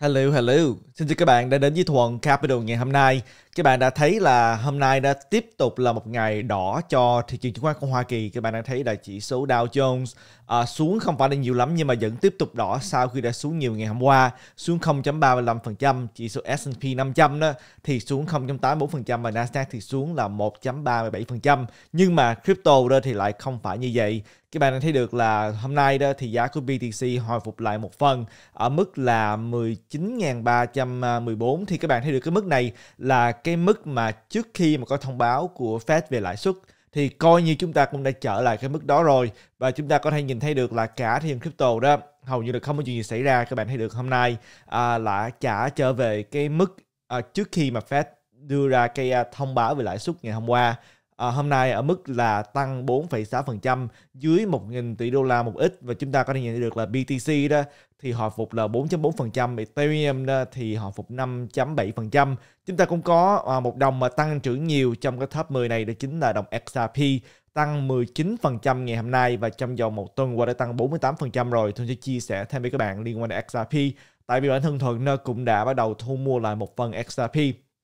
Hello, hello. Xin chào các bạn đã đến với Thuận Capital ngày hôm nay. Các bạn đã thấy là hôm nay đã tiếp tục là một ngày đỏ cho thị trường chứng khoán của Hoa Kỳ. Các bạn đã thấy là chỉ số Dow Jones à, xuống không phải là nhiều lắm nhưng mà vẫn tiếp tục đỏ sau khi đã xuống nhiều ngày hôm qua xuống 0.35% chỉ số S&P 500 đó thì xuống 0.84% và Nasdaq thì xuống là 1.37% nhưng mà crypto đó thì lại không phải như vậy các bạn thấy được là hôm nay đó thì giá của BTC hồi phục lại một phần ở mức là 19.314 thì các bạn thấy được cái mức này là cái mức mà trước khi mà có thông báo của Fed về lãi suất thì coi như chúng ta cũng đã trở lại cái mức đó rồi và chúng ta có thể nhìn thấy được là cả thị trường crypto đó hầu như là không có chuyện gì xảy ra các bạn thấy được hôm nay à, là trả trở về cái mức à, trước khi mà Fed đưa ra cái à, thông báo về lãi suất ngày hôm qua à, hôm nay ở mức là tăng 4,6% dưới 1.000 tỷ đô la một ít và chúng ta có thể nhận được là BTC đó thì hồi phục là 4.4%, Ethereum đó thì hồi phục 5.7%. Chúng ta cũng có à, một đồng mà tăng trưởng nhiều trong cái top 10 này đó chính là đồng XRP tăng 19% ngày hôm nay và trong vòng một tuần qua đã tăng 48% rồi. Tôi sẽ chia sẻ thêm với các bạn liên quan đến XRP. Tại vì bản thân Thuận cũng đã bắt đầu thu mua lại một phần XRP.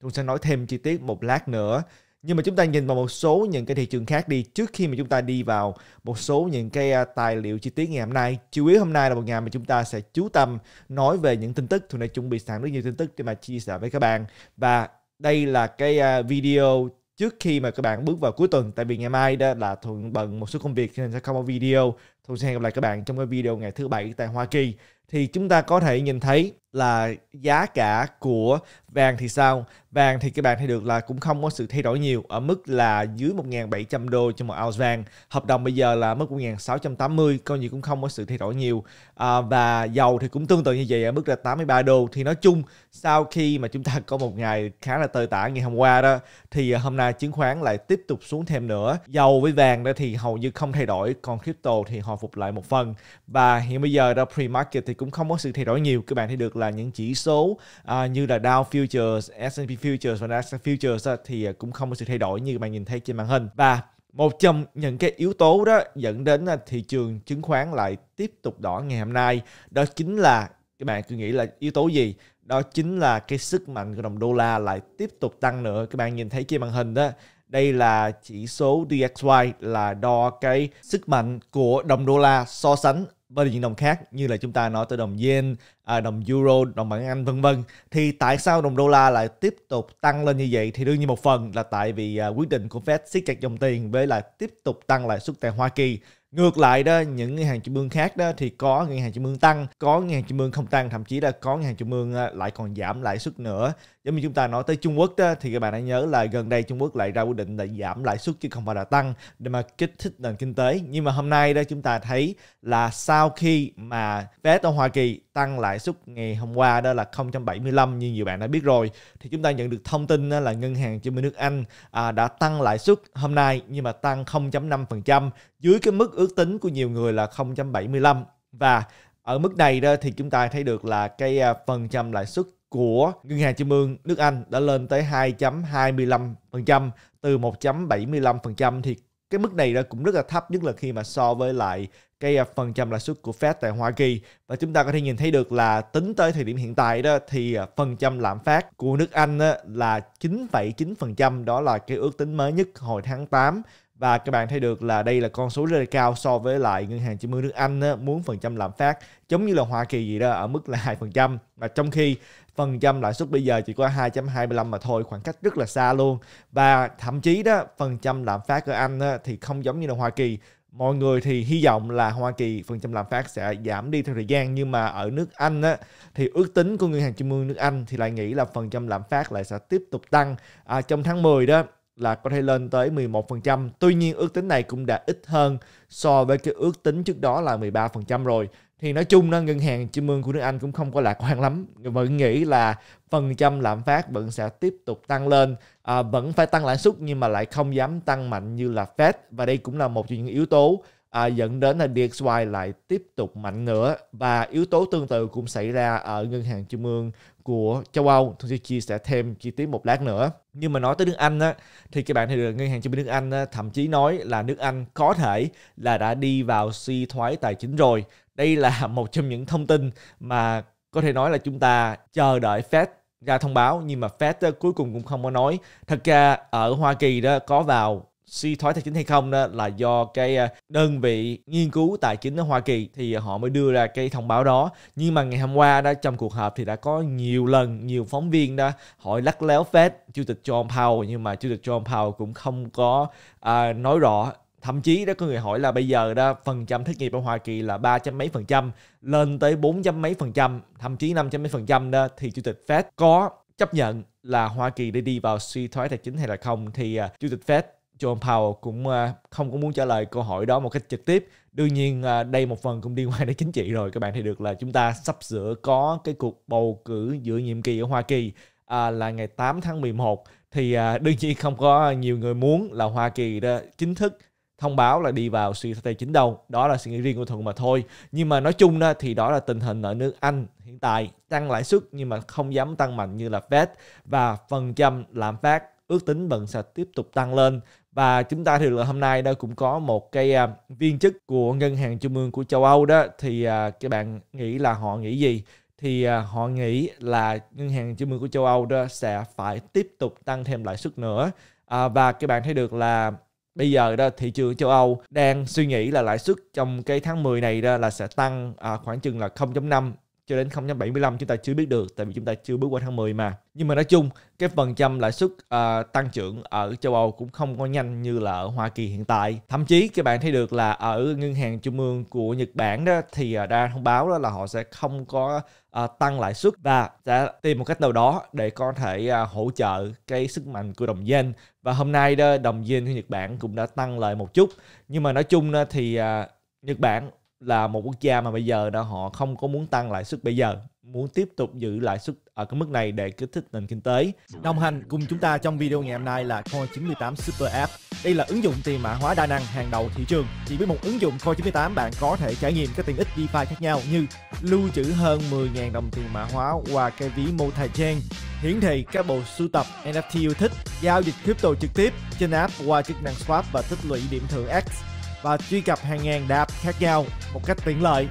Tôi sẽ nói thêm chi tiết một lát nữa nhưng mà chúng ta nhìn vào một số những cái thị trường khác đi trước khi mà chúng ta đi vào một số những cái à, tài liệu chi tiết ngày hôm nay chủ yếu hôm nay là một ngày mà chúng ta sẽ chú tâm nói về những tin tức Thuận đã chuẩn bị sẵn rất nhiều tin tức để mà chia sẻ với các bạn và đây là cái à, video trước khi mà các bạn bước vào cuối tuần tại vì ngày mai đó là thuận bận một số công việc nên sẽ không có video thuận sẽ hẹn gặp lại các bạn trong cái video ngày thứ bảy tại hoa kỳ thì chúng ta có thể nhìn thấy là giá cả của vàng thì sao? Vàng thì các bạn thấy được là cũng không có sự thay đổi nhiều ở mức là dưới 1.700 đô cho một ounce vàng. Hợp đồng bây giờ là mức 1.680, coi như cũng không có sự thay đổi nhiều. À, và dầu thì cũng tương tự như vậy ở mức là 83 đô. Thì nói chung sau khi mà chúng ta có một ngày khá là tơi tả ngày hôm qua đó thì hôm nay chứng khoán lại tiếp tục xuống thêm nữa. Dầu với vàng đó thì hầu như không thay đổi, còn crypto thì hồi phục lại một phần. Và hiện bây giờ đó pre-market thì cũng không có sự thay đổi nhiều. Các bạn thấy được là là những chỉ số à, như là Dow Futures, S&P Futures và Nasdaq Futures thì à, cũng không có sự thay đổi như bạn nhìn thấy trên màn hình. Và một trong những cái yếu tố đó dẫn đến à, thị trường chứng khoán lại tiếp tục đỏ ngày hôm nay đó chính là các bạn cứ nghĩ là yếu tố gì đó chính là cái sức mạnh của đồng đô la lại tiếp tục tăng nữa các bạn nhìn thấy trên màn hình đó đây là chỉ số DXY là đo cái sức mạnh của đồng đô la so sánh với những đồng khác như là chúng ta nói tới đồng yen, à, đồng euro, đồng bảng Anh vân vân thì tại sao đồng đô la lại tiếp tục tăng lên như vậy thì đương nhiên một phần là tại vì à, quyết định của Fed siết chặt dòng tiền với lại tiếp tục tăng lãi suất tại Hoa Kỳ Ngược lại đó, những ngân hàng trung ương khác đó thì có ngân hàng trung ương tăng, có ngân hàng trung ương không tăng, thậm chí là có ngân hàng trung ương à, lại còn giảm lãi suất nữa giống như chúng ta nói tới Trung Quốc đó, thì các bạn hãy nhớ là gần đây Trung Quốc lại ra quyết định là giảm lãi suất chứ không phải là tăng để mà kích thích nền kinh tế nhưng mà hôm nay đó chúng ta thấy là sau khi mà Fed ở Hoa Kỳ tăng lãi suất ngày hôm qua đó là 0.75 như nhiều bạn đã biết rồi thì chúng ta nhận được thông tin là ngân hàng trung ương nước Anh à, đã tăng lãi suất hôm nay nhưng mà tăng 0.5% dưới cái mức ước tính của nhiều người là 0.75 và ở mức này đó thì chúng ta thấy được là cái à, phần trăm lãi suất của Ngân hàng Trung ương nước Anh đã lên tới 2.25% từ 1.75% thì cái mức này đã cũng rất là thấp nhất là khi mà so với lại cái à, phần trăm lãi suất của Fed tại Hoa Kỳ và chúng ta có thể nhìn thấy được là tính tới thời điểm hiện tại đó thì à, phần trăm lạm phát của nước Anh là 9,9% đó là cái ước tính mới nhất hồi tháng 8 và các bạn thấy được là đây là con số rất là cao so với lại ngân hàng trung ương nước Anh muốn phần trăm lạm phát giống như là Hoa Kỳ gì đó ở mức là 2% mà trong khi phần trăm lãi suất bây giờ chỉ có 2.25 mà thôi khoảng cách rất là xa luôn và thậm chí đó phần trăm lạm phát ở Anh á, thì không giống như là Hoa Kỳ mọi người thì hy vọng là Hoa Kỳ phần trăm lạm phát sẽ giảm đi theo thời gian nhưng mà ở nước Anh á, thì ước tính của ngân hàng trung ương nước Anh thì lại nghĩ là phần trăm lạm phát lại sẽ tiếp tục tăng à, trong tháng 10 đó là có thể lên tới 11%. Tuy nhiên ước tính này cũng đã ít hơn so với cái ước tính trước đó là 13% rồi thì nói chung nó ngân hàng trung ương của nước Anh cũng không có lạc quan lắm vẫn nghĩ là phần trăm lạm phát vẫn sẽ tiếp tục tăng lên à, vẫn phải tăng lãi suất nhưng mà lại không dám tăng mạnh như là Fed và đây cũng là một trong những yếu tố à, dẫn đến là DXY lại tiếp tục mạnh nữa và yếu tố tương tự cũng xảy ra ở ngân hàng trung ương của châu Âu tôi sẽ chia sẻ thêm chi tiết một lát nữa nhưng mà nói tới nước Anh á, thì các bạn thấy được ngân hàng trung ương nước Anh á, thậm chí nói là nước Anh có thể là đã đi vào suy thoái tài chính rồi đây là một trong những thông tin mà có thể nói là chúng ta chờ đợi Fed ra thông báo nhưng mà Fed ờ, cuối cùng cũng không có nói. Thật ra ở Hoa Kỳ đó có vào suy thoái tài chính hay không đó là do cái ờ, đơn vị nghiên cứu tài chính ở Hoa Kỳ thì họ mới đưa ra cái thông báo đó nhưng mà ngày hôm qua đó trong cuộc họp thì đã có nhiều lần nhiều phóng viên đó hỏi lắc léo Fed chủ tịch John Powell nhưng mà chủ tịch John Powell cũng không có à, nói rõ thậm chí đó có người hỏi là bây giờ đó phần trăm thất nghiệp ở Hoa Kỳ là ba trăm mấy phần trăm lên tới bốn trăm mấy phần trăm thậm chí năm trăm mấy phần trăm đó thì chủ tịch Fed có chấp nhận là Hoa Kỳ để đi vào suy thoái tài chính hay là không thì uh, chủ tịch Fed John Powell cũng uh, không có muốn trả lời câu hỏi đó một cách trực tiếp. Đương nhiên uh, đây một phần cũng liên quan đến chính trị rồi các bạn thấy được là chúng ta sắp sửa có cái cuộc bầu cử giữa nhiệm kỳ ở Hoa Kỳ à, là ngày 8 tháng 11 thì à, đương nhiên không có nhiều người muốn là Hoa Kỳ đó chính thức thông báo là đi vào suy thoái tài chính đâu đó là suy nghĩ riêng của thuận mà thôi nhưng mà nói chung đó thì đó là tình hình ở nước anh hiện tại tăng lãi suất nhưng mà không dám tăng mạnh như là fed và phần trăm lạm phát ước tính vẫn sẽ tiếp tục tăng lên và chúng ta thì là hôm nay đó cũng có một cái à, viên chức của ngân hàng trung ương của châu âu đó thì à, các bạn nghĩ là họ nghĩ gì thì à, họ nghĩ là ngân hàng trung ương của châu âu đó sẽ phải tiếp tục tăng thêm lãi suất nữa uh, và các bạn thấy được là bây giờ đó thị trường châu Âu đang suy nghĩ là lãi suất trong cái tháng 10 này đó là sẽ tăng à, khoảng chừng là 0.5 cho đến 0.75 chúng ta chưa biết được tại vì chúng ta chưa bước qua tháng 10 mà. Nhưng mà nói chung cái phần trăm lãi suất uh, tăng trưởng ở châu Âu cũng không có nhanh như là ở Hoa Kỳ hiện tại. Thậm chí các bạn thấy được là ở ngân hàng trung ương của Nhật Bản đó thì uh, ra thông báo đó là họ sẽ không có uh, tăng lãi suất và sẽ tìm một cách nào đó để có thể uh, hỗ trợ cái sức mạnh của đồng yên và hôm nay đó đồng yên của Nhật Bản cũng đã tăng lại một chút nhưng mà nói chung đó thì uh, Nhật Bản là một quốc gia mà bây giờ đó họ không có muốn tăng lãi suất bây giờ muốn tiếp tục giữ lãi suất ở cái mức này để kích thích nền kinh tế. Đồng hành cùng chúng ta trong video ngày hôm nay là Coin 98 Super App. Đây là ứng dụng tiền mã hóa đa năng hàng đầu thị trường. Chỉ với một ứng dụng Coin 98 bạn có thể trải nghiệm các tiện ích DeFi khác nhau như lưu trữ hơn 10.000 đồng tiền mã hóa qua cái ví multi-chain, hiển thị các bộ sưu tập NFT yêu thích, giao dịch crypto trực tiếp trên app qua chức năng swap và tích lũy điểm thưởng X và truy cập hàng ngàn đạp khác nhau một cách tiện lợi.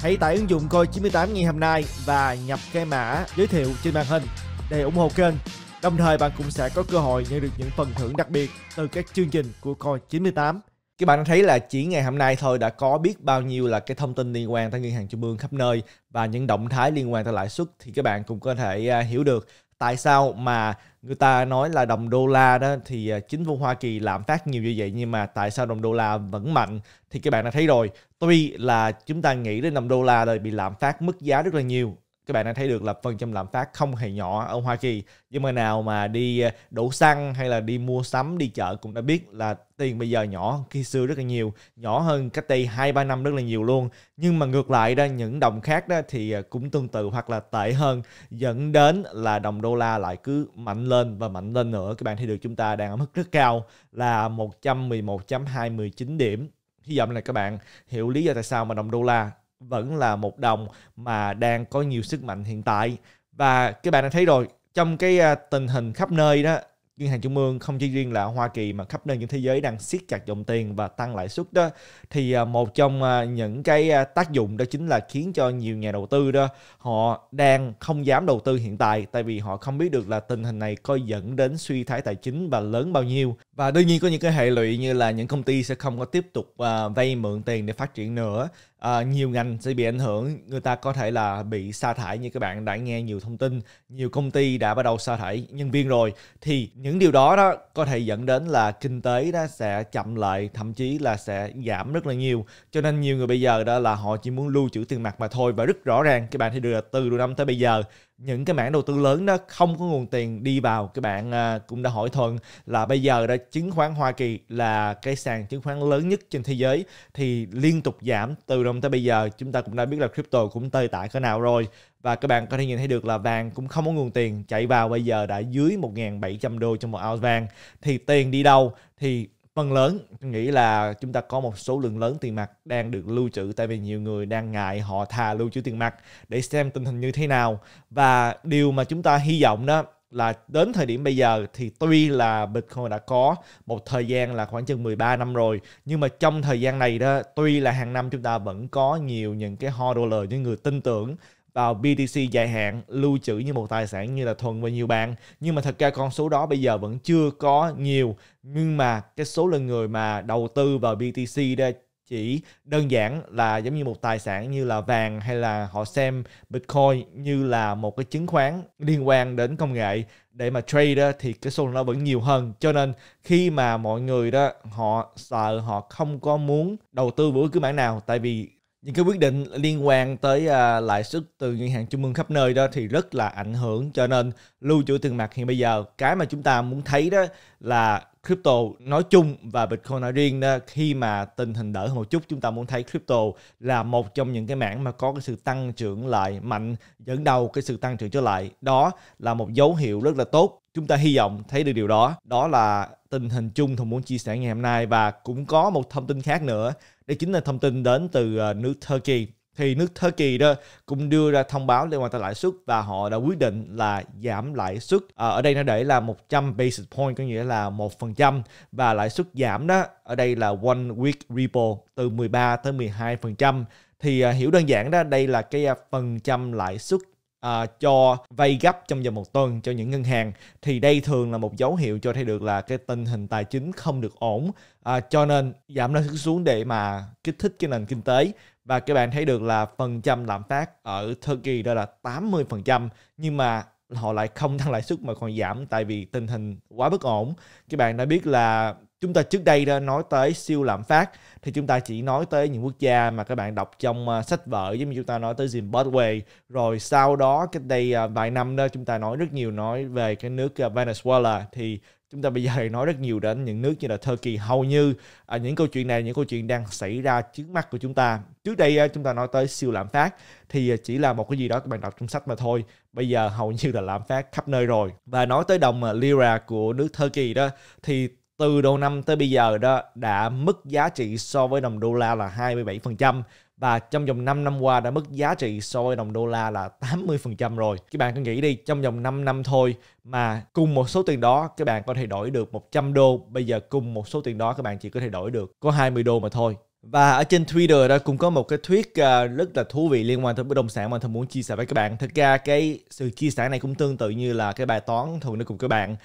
Hãy tải ứng dụng Coi 98 ngày hôm nay và nhập cái mã giới thiệu trên màn hình để ủng hộ kênh. Đồng thời bạn cũng sẽ có cơ hội nhận được những phần thưởng đặc biệt từ các chương trình của Coi 98. Các bạn thấy là chỉ ngày hôm nay thôi đã có biết bao nhiêu là cái thông tin liên quan tới ngân hàng trung ương khắp nơi và những động thái liên quan tới lãi suất thì các bạn cũng có thể à, hiểu được tại sao mà người ta nói là đồng đô la đó thì à, chính phủ Hoa Kỳ lạm phát nhiều như vậy nhưng mà tại sao đồng đô la vẫn mạnh thì các bạn đã thấy rồi tuy là chúng ta nghĩ đến đồng đô la rồi bị lạm phát mất giá rất là nhiều các bạn đang thấy được là phần trăm lạm phát không hề nhỏ ở Hoa Kỳ nhưng mà nào mà đi ờ, đổ xăng hay là đi mua sắm đi chợ cũng đã biết là tiền bây giờ nhỏ khi xưa rất là nhiều nhỏ hơn cách đây hai ba năm rất là nhiều luôn nhưng mà ngược lại đó những đồng khác đó thì ờ, cũng tương tự hoặc là tệ hơn dẫn đến là đồng đô la lại cứ mạnh lên và mạnh lên nữa các bạn thấy được chúng ta đang ở mức rất cao là 111.29 điểm hy vọng là các bạn hiểu lý do tại sao mà đồng đô la vẫn là một đồng mà đang có nhiều sức mạnh hiện tại và các bạn đã thấy rồi trong cái à, tình hình khắp nơi đó ngân hàng trung ương không chỉ riêng là Hoa Kỳ mà khắp nơi trên thế giới đang siết chặt dòng tiền và tăng lãi suất đó thì à, một trong à, những cái tác dụng đó chính là khiến cho nhiều nhà đầu tư đó họ đang không dám đầu tư hiện tại tại vì họ không biết được là tình hình này có dẫn đến suy thoái tài chính và lớn bao nhiêu và đương nhiên có những cái hệ lụy như là những công ty sẽ không có tiếp tục uh, vay mượn tiền để phát triển nữa uh, nhiều ngành sẽ bị ảnh hưởng người ta có thể là bị sa thải như các bạn đã nghe nhiều thông tin nhiều công ty đã bắt đầu sa thải nhân viên rồi thì những điều đó đó có thể dẫn đến là kinh tế đó sẽ chậm lại thậm chí là sẽ giảm rất là nhiều cho nên nhiều người bây giờ đó là họ chỉ muốn lưu trữ tiền mặt mà thôi và rất rõ ràng các bạn thấy được là từ đầu năm tới bây giờ những cái mảng đầu tư lớn đó không có nguồn tiền đi vào các bạn à, cũng đã hỏi thuận là bây giờ đã chứng khoán Hoa Kỳ là cái sàn chứng khoán lớn nhất trên thế giới thì liên tục giảm từ đầu tới bây giờ chúng ta cũng đã biết là crypto cũng tơi tải cỡ nào rồi và các bạn có thể nhìn thấy được là vàng cũng không có nguồn tiền chạy vào bây giờ đã dưới 1.700 đô trong một ounce vàng thì tiền đi đâu thì phần lớn tôi nghĩ là chúng ta có một số lượng lớn tiền mặt đang được lưu trữ tại vì nhiều người đang ngại họ thà lưu trữ tiền mặt để xem tình hình như thế nào và điều mà chúng ta hy vọng đó là đến thời điểm bây giờ thì tuy là Bitcoin đã có một thời gian là khoảng chừng 13 năm rồi nhưng mà trong thời gian này đó tuy là hàng năm chúng ta vẫn có nhiều những cái hot dollar những người tin tưởng vào BTC dài hạn lưu trữ như một tài sản như là thuần và nhiều bạn nhưng mà thật ra con số đó bây giờ vẫn chưa có nhiều nhưng mà cái số lượng người mà đầu tư vào BTC đó chỉ đơn giản là giống như một tài sản như là vàng hay là họ xem Bitcoin như là một cái chứng khoán liên quan đến công nghệ để mà trade đó thì cái số nó vẫn nhiều hơn cho nên khi mà mọi người đó họ sợ họ không có muốn đầu tư vào cái cứ mảng nào tại vì những cái quyết định liên quan tới uh, lãi suất từ ngân hàng trung ương khắp nơi đó thì rất là ảnh hưởng cho nên lưu trữ tiền mặt hiện bây giờ cái mà chúng ta muốn thấy đó là crypto nói chung và Bitcoin nói riêng đó, khi mà tình hình đỡ hơn một chút chúng ta muốn thấy crypto là một trong những cái mảng mà có cái sự tăng trưởng lại mạnh dẫn đầu cái sự tăng trưởng trở lại đó là một dấu hiệu rất là tốt chúng ta hy vọng thấy được điều đó đó là tình hình chung thông muốn chia sẻ ngày hôm nay và cũng có một thông tin khác nữa đây chính là thông tin đến từ ờ, nước Turkey thì nước Thơ Kỳ đó cũng đưa ra thông báo liên quan tới lãi suất và họ đã quyết định là giảm lãi suất à, ở đây nó để là 100 basis point có nghĩa là 1% và lãi suất giảm đó ở đây là one week repo từ 13 tới 12% thì à, hiểu đơn giản đó đây là cái ờ, phần trăm lãi suất à, cho vay gấp trong vòng một tuần cho những ngân hàng thì đây thường là một dấu hiệu cho thấy được là cái tình hình tài chính không được ổn à, cho nên giảm lãi suất xuống để mà kích thích cái nền kinh tế và các bạn thấy được là phần trăm lạm phát ở Turkey đó là 80% nhưng mà họ lại không tăng lãi suất mà còn giảm tại vì tình hình quá bất ổn. Các bạn đã biết là chúng ta trước đây đã nói tới siêu lạm phát thì chúng ta chỉ nói tới những quốc gia mà các bạn đọc trong à, sách vở giống như chúng ta nói tới Zimbabwe rồi sau đó cách đây à, vài năm đó chúng ta nói rất nhiều nói về cái nước à, Venezuela thì chúng ta bây giờ nói rất nhiều đến những nước như là Turkey hầu như những câu chuyện này những câu chuyện đang xảy ra trước mắt của chúng ta trước đây chúng ta nói tới siêu lạm phát thì chỉ là một cái gì đó các bạn đọc trong sách mà thôi bây giờ hầu như là lạm phát khắp nơi rồi và nói tới đồng lira của nước Turkey đó thì từ đầu năm tới bây giờ đó đã mất giá trị so với đồng đô la là 27% và trong vòng 5 năm qua đã mất giá trị so với đồng đô la là 80% rồi. Các bạn cứ nghĩ đi, trong vòng 5 năm thôi mà cùng một số tiền đó các bạn có thể đổi được 100 đô, bây giờ cùng một số tiền đó các bạn chỉ có thể đổi được có 20 đô mà thôi. Và ở trên Twitter đó cũng có một cái thuyết à, rất là thú vị liên quan tới bất động sản mà tôi muốn chia sẻ với các bạn. Thực ra cái sự chia sẻ này cũng tương tự như là cái bài toán thường nó cùng các bạn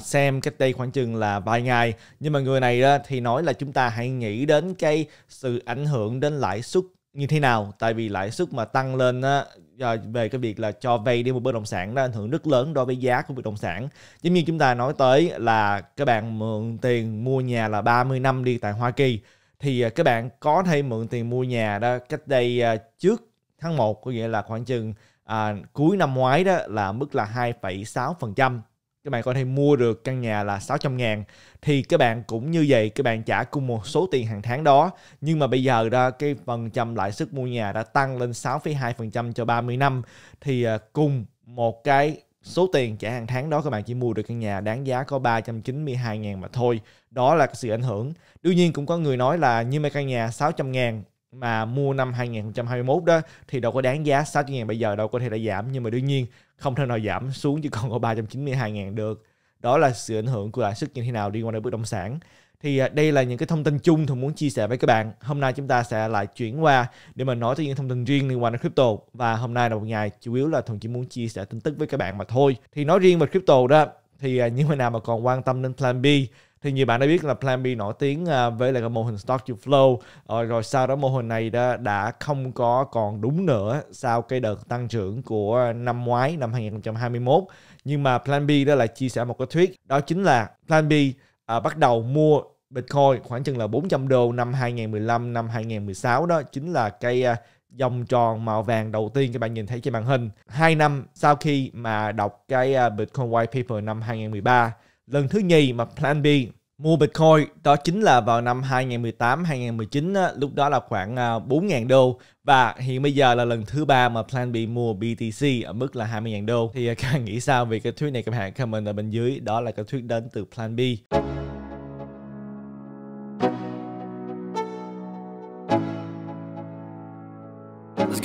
xem à, cách đây khoảng chừng là vài ngày. Nhưng mà người này đó thì nói là chúng ta hãy nghĩ đến cái sự ảnh hưởng đến lãi suất như thế nào tại vì lãi suất mà tăng lên á, à, về cái việc là cho vay đi một bất động sản đó ảnh hưởng rất lớn đối với giá của bất động sản giống như chúng ta nói tới là các bạn mượn tiền mua nhà là 30 năm đi tại Hoa Kỳ thì à, các bạn có thể mượn tiền mua nhà đó cách đây à, trước tháng 1 có nghĩa là khoảng chừng à, cuối năm ngoái đó là mức là 2,6% các bạn có thể mua được căn nhà là 600 ngàn thì các bạn cũng như vậy các bạn trả cùng một số tiền hàng tháng đó nhưng mà bây giờ đó cái phần trăm lãi suất mua nhà đã tăng lên 6,2% cho 30 năm thì à, cùng một cái số tiền trả hàng tháng đó các bạn chỉ mua được căn nhà đáng giá có 392 ngàn mà thôi. Đó là sự ảnh hưởng. Đương nhiên cũng có người nói là như mấy căn nhà 600 ngàn mà mua năm 2021 đó thì đâu có đáng giá 600 ngàn bây giờ đâu có thể là giảm nhưng mà đương nhiên không thể nào giảm xuống chỉ còn có 392 ngàn được. Đó là sự ảnh hưởng của lãi suất như thế nào liên quan đến bất động sản thì à, đây là những cái thông tin chung thường muốn chia sẻ với các bạn hôm nay chúng ta sẽ lại chuyển qua để mà nói tới những thông tin riêng liên quan đến crypto và hôm nay là một ngày chủ yếu là thuần chỉ muốn chia sẻ tin tức với các bạn mà thôi thì nói riêng về crypto đó thì à, những người nào mà còn quan tâm đến plan B thì như bạn đã biết là Plan B nổi tiếng à, với lại cái mô hình Stock to Flow rồi, ờ, rồi sau đó mô hình này đã, đã không có còn đúng nữa sau cái đợt tăng trưởng của năm ngoái năm 2021 nhưng mà Plan B đó lại chia sẻ một cái thuyết đó chính là Plan B à, bắt đầu mua Bitcoin khoảng chừng là 400 đô năm 2015 năm 2016 đó chính là cây à, dòng tròn màu vàng đầu tiên các bạn nhìn thấy trên màn hình. Hai năm sau khi mà đọc cái à, Bitcoin White Paper năm 2013, lần thứ nhì mà Plan B mua Bitcoin đó chính là vào năm 2018 2019 á, lúc đó là khoảng 4.000 à, đô và hiện bây giờ là lần thứ ba mà Plan B mua BTC ở mức là 20.000 đô thì à, các bạn nghĩ sao về cái thuyết này các bạn comment ở bên dưới đó là cái thuyết đến từ Plan B.